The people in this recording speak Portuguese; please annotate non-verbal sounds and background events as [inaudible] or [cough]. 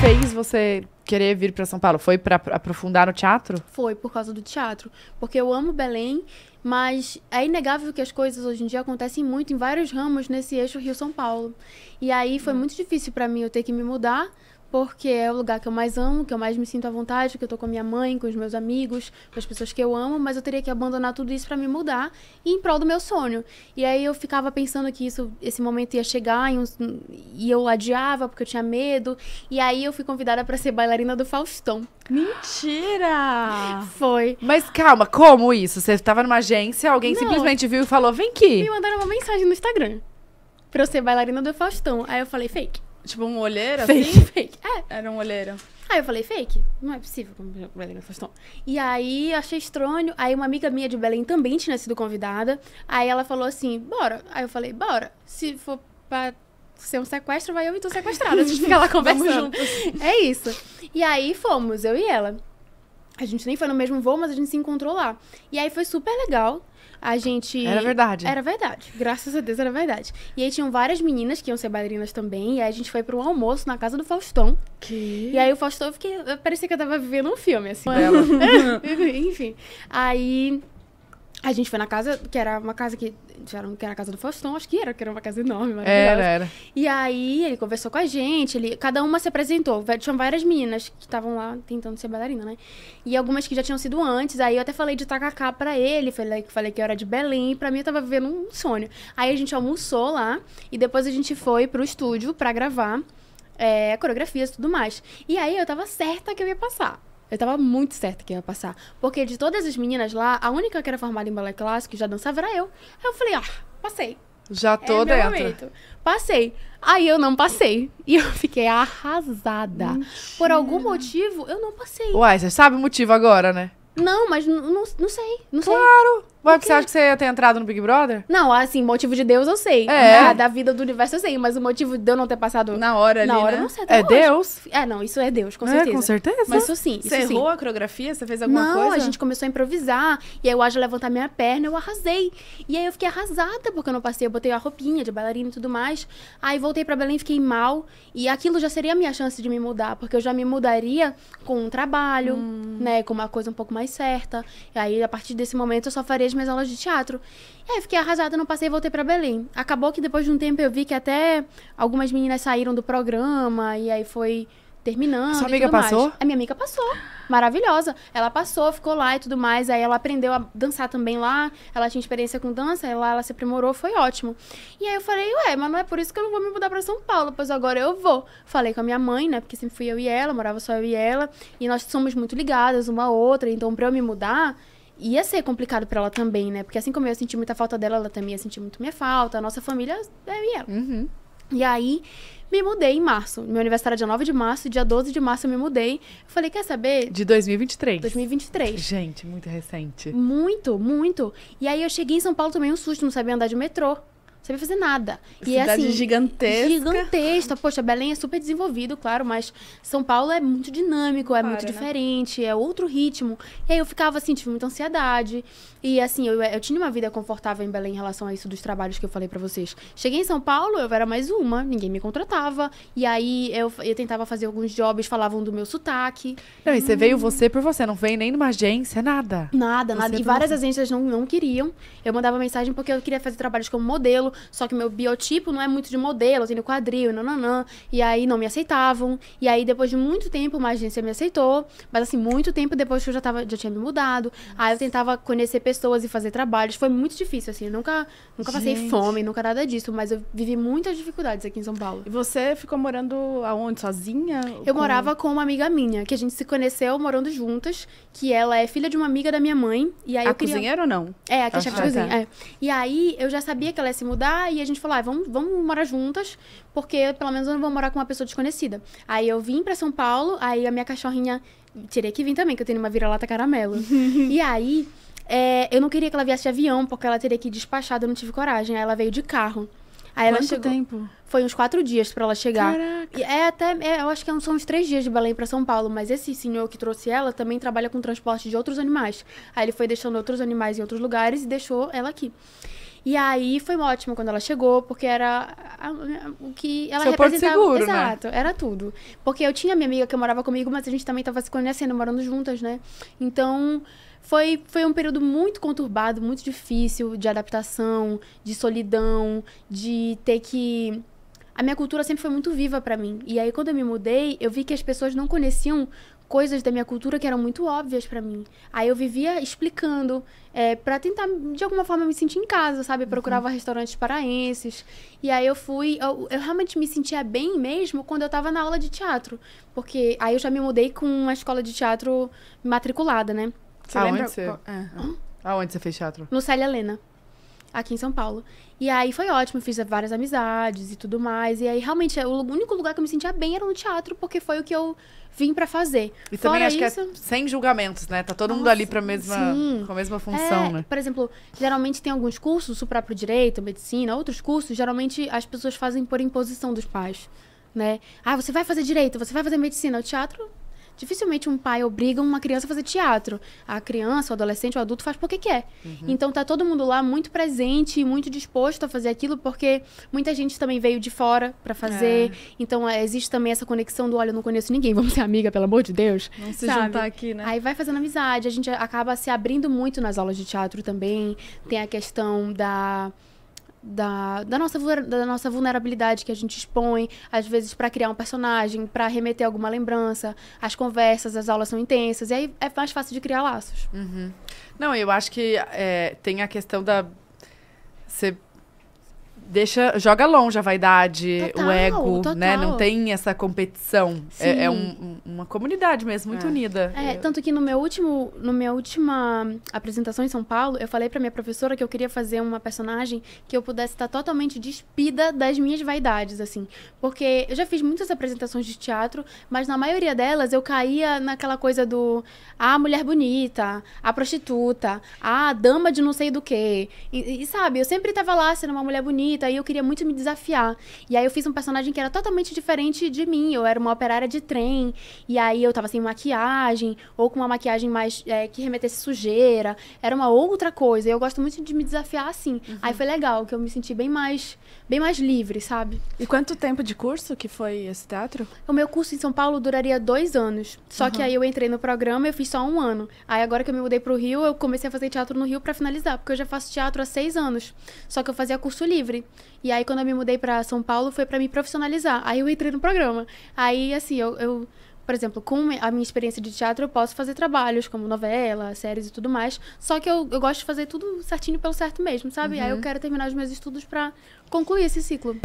fez você querer vir para São Paulo? Foi para aprofundar no teatro? Foi por causa do teatro, porque eu amo Belém, mas é inegável que as coisas hoje em dia acontecem muito em vários ramos nesse eixo Rio São Paulo. E aí foi hum. muito difícil para mim eu ter que me mudar porque é o lugar que eu mais amo, que eu mais me sinto à vontade, que eu tô com a minha mãe, com os meus amigos, com as pessoas que eu amo, mas eu teria que abandonar tudo isso para me mudar em prol do meu sonho. E aí eu ficava pensando que isso, esse momento ia chegar e, um, e eu adiava porque eu tinha medo. E aí eu fui convidada para ser bailarina do Faustão. Mentira! [laughs] Foi. Mas calma, como isso? Você tava numa agência, alguém Não. simplesmente viu e falou: "Vem aqui". Me mandaram uma mensagem no Instagram. Pra eu ser bailarina do Faustão. Aí eu falei, fake. Tipo um olheiro fake, assim? Fake, é. Era um olheiro. Aí eu falei, fake? Não é possível Belém é E aí achei estranho. Aí uma amiga minha de Belém também tinha sido convidada. Aí ela falou assim, bora. Aí eu falei, bora. Se for pra ser um sequestro, vai eu e tu sequestrada. A gente fica lá [laughs] conversando. é isso. E aí fomos, eu e ela. A gente nem foi no mesmo voo, mas a gente se encontrou lá. E aí foi super legal. A gente. Era verdade. Era verdade. Graças a Deus era verdade. E aí tinham várias meninas que iam ser bailarinas também. E aí a gente foi para um almoço na casa do Faustão. Que? E aí o Faustão, eu fiquei. Parecia que eu tava vivendo um filme, assim. [laughs] Enfim. Aí a gente foi na casa, que era uma casa que. Que era a casa do Faustão, acho que era, que era uma casa enorme. Era, era. E aí ele conversou com a gente, ele, cada uma se apresentou. Tinham várias meninas que estavam lá tentando ser bailarina, né? E algumas que já tinham sido antes. Aí eu até falei de tacacá pra ele, falei, falei que eu era de Belém. Pra mim eu tava vivendo um sonho. Aí a gente almoçou lá e depois a gente foi pro estúdio pra gravar é, coreografias e tudo mais. E aí eu tava certa que eu ia passar. Eu tava muito certa que ia passar. Porque de todas as meninas lá, a única que era formada em balé clássico e já dançava era eu. Aí eu falei, ah, passei. Já é tô é dentro. Momento. Passei. Aí eu não passei. E eu fiquei arrasada. Mentira. Por algum motivo, eu não passei. Uai, você sabe o motivo agora, né? Não, mas não, sei. Não claro! Sei. Ué, você acha que você ia ter entrado no Big Brother? Não, assim, motivo de Deus eu sei. É. Né? Da vida do universo eu sei, mas o motivo de eu não ter passado. Na hora ali. Na hora né? não sei. É hoje. Deus? É, não, isso é Deus, com certeza. É, com certeza. Mas isso sim. Isso você sim. errou a coreografia? Você fez alguma não, coisa? Não, a gente começou a improvisar. E aí o Ágil levantar minha perna, eu arrasei. E aí eu fiquei arrasada porque eu não passei. Eu botei a roupinha de bailarina e tudo mais. Aí voltei pra Belém, fiquei mal. E aquilo já seria a minha chance de me mudar, porque eu já me mudaria com um trabalho, hum. né? Com uma coisa um pouco mais certa. E aí a partir desse momento eu só faria as minhas aulas de teatro. E aí fiquei arrasada, não passei e voltei para Belém. Acabou que depois de um tempo eu vi que até algumas meninas saíram do programa e aí foi terminando. Sua amiga passou? Mais. A minha amiga passou. Maravilhosa. Ela passou, ficou lá e tudo mais. Aí ela aprendeu a dançar também lá. Ela tinha experiência com dança, aí lá ela se aprimorou, foi ótimo. E aí eu falei, ué, mas não é por isso que eu não vou me mudar pra São Paulo, pois agora eu vou. Falei com a minha mãe, né? Porque sempre fui eu e ela, morava só eu e ela. E nós somos muito ligadas uma a outra. Então, pra eu me mudar, ia ser complicado para ela também, né? Porque assim como eu senti muita falta dela, ela também ia sentir muito minha falta, a nossa família é ela. Uhum. E aí, me mudei em março. Meu aniversário é dia 9 de março, dia 12 de março eu me mudei. Eu falei, quer saber? De 2023. 2023. Gente, muito recente. Muito, muito. E aí eu cheguei em São Paulo também um susto, não sabia andar de metrô sabia fazer nada. É Cidade e assim, gigantesca. Gigantesca. Poxa, Belém é super desenvolvido, claro, mas São Paulo é muito dinâmico, é claro, muito né? diferente, é outro ritmo. E aí eu ficava assim, tive muita ansiedade. E assim, eu, eu tinha uma vida confortável em Belém em relação a isso dos trabalhos que eu falei para vocês. Cheguei em São Paulo, eu era mais uma, ninguém me contratava. E aí eu, eu tentava fazer alguns jobs, falavam do meu sotaque. Não, e você hum. veio você por você, não veio nem numa agência, nada. Nada, você nada. E várias agências não, não queriam. Eu mandava mensagem porque eu queria fazer trabalhos como modelo, modelo, só que meu biotipo não é muito de modelo, eu tenho quadril, nananã. E aí não me aceitavam. E aí depois de muito tempo uma agência me aceitou, mas assim, muito tempo depois que eu já, tava, já tinha me mudado. Nossa. Aí eu tentava conhecer pessoas e fazer trabalhos. Foi muito difícil, assim. Eu nunca, nunca passei fome, nunca nada disso, mas eu vivi muitas dificuldades aqui em São Paulo. E você ficou morando aonde? Sozinha? Eu com... morava com uma amiga minha, que a gente se conheceu morando juntas, que ela é filha de uma amiga da minha mãe. E aí a eu queria... cozinheira ou não? É, a que é chefe de ah, tá. cozinha. É. E aí eu já sabia que ela ia se mudar e a gente falou, ah, vamos, vamos morar juntas, porque pelo menos eu não vou morar com uma pessoa desconhecida. Aí eu vim para São Paulo, aí a minha cachorrinha, tirei que vim também, que eu tenho uma vira-lata caramelo. [laughs] e aí, é, eu não queria que ela viesse de avião, porque ela teria que ir despachada, eu não tive coragem. Aí ela veio de carro. Aí Quanto chegou... tempo? Foi uns quatro dias para ela chegar. Caraca. é até, é, eu acho que é são uns três dias de Belém para São Paulo, mas esse senhor que trouxe ela também trabalha com transporte de outros animais. Aí ele foi deixando outros animais em outros lugares e deixou ela aqui. E aí foi ótimo quando ela chegou, porque era o que ela Seu representava. Porto seguro, né? Exato, né? era tudo. Porque eu tinha minha amiga que morava comigo, mas a gente também estava se conhecendo, morando juntas, né? Então, foi, foi um período muito conturbado, muito difícil de adaptação, de solidão, de ter que a minha cultura sempre foi muito viva para mim. E aí quando eu me mudei, eu vi que as pessoas não conheciam coisas da minha cultura que eram muito óbvias para mim. Aí eu vivia explicando é, para tentar de alguma forma me sentir em casa, sabe? procurava uhum. restaurantes paraenses. E aí eu fui, eu, eu, realmente me sentia bem mesmo quando eu tava na aula de teatro, porque aí eu já me mudei com uma escola de teatro matriculada, né? Você Aonde lembra? Você... É. Aonde você fez teatro? No Célia Helena aqui em São Paulo. E aí foi ótimo, fiz várias amizades e tudo mais. E aí realmente é o único lugar que eu me sentia bem era no teatro, porque foi o que eu vim para fazer. E Fora também acho isso... que é sem julgamentos, né? Tá todo Nossa, mundo ali pra mesma, com a mesma função, é, né? Por exemplo, geralmente tem alguns cursos, o próprio direito, medicina, outros cursos, geralmente as pessoas fazem por imposição dos pais, né? Ah, você vai fazer direito, você vai fazer medicina, o teatro Dificilmente um pai obriga uma criança a fazer teatro. A criança, o adolescente, o adulto faz porque quer. Uhum. Então tá todo mundo lá muito presente, muito disposto a fazer aquilo, porque muita gente também veio de fora para fazer. É. Então é, existe também essa conexão do, olha, eu não conheço ninguém, vamos ser amiga, pelo amor de Deus. Vamos se juntar aqui, né? Aí vai fazendo amizade, a gente acaba se abrindo muito nas aulas de teatro também. Tem a questão da da, da, nossa, da nossa vulnerabilidade que a gente expõe, às vezes para criar um personagem, para remeter alguma lembrança. As conversas, as aulas são intensas, e aí é mais fácil de criar laços. Uhum. Não, eu acho que é, tem a questão da. Você deixa joga longe a vaidade, total, o ego, total. né? Não tem essa competição. Sim. É, é um, uma comunidade mesmo muito é. unida. É, eu... tanto que no meu último, no minha última apresentação em São Paulo, eu falei para minha professora que eu queria fazer uma personagem que eu pudesse estar totalmente despida das minhas vaidades, assim, porque eu já fiz muitas apresentações de teatro, mas na maioria delas eu caía naquela coisa do a ah, mulher bonita, a prostituta, a dama de não sei do que, e, e sabe? Eu sempre tava lá sendo uma mulher bonita aí e eu queria muito me desafiar. E aí eu fiz um personagem que era totalmente diferente de mim. Eu era uma operária de trem, e aí eu tava sem maquiagem, ou com uma maquiagem mais é, que remetesse sujeira. Era uma outra coisa. E eu gosto muito de me desafiar assim. Uhum. Aí foi legal, que eu me senti bem mais, bem mais livre, sabe? E quanto tempo de curso que foi esse teatro? O meu curso em São Paulo duraria dois anos. Só uhum. que aí eu entrei no programa e eu fiz só um ano. Aí agora que eu me mudei pro Rio, eu comecei a fazer teatro no Rio para finalizar, porque eu já faço teatro há seis anos. Só que eu fazia curso livre. E aí, quando eu me mudei para São Paulo, foi para me profissionalizar. Aí eu entrei no programa. Aí, assim, eu, eu por exemplo, com a minha experiência de teatro, eu posso fazer trabalhos como novela, séries e tudo mais. Só que eu, eu gosto de fazer tudo certinho pelo certo mesmo, sabe? Uhum. Aí eu uhum. quero terminar os meus estudos para concluir esse ciclo.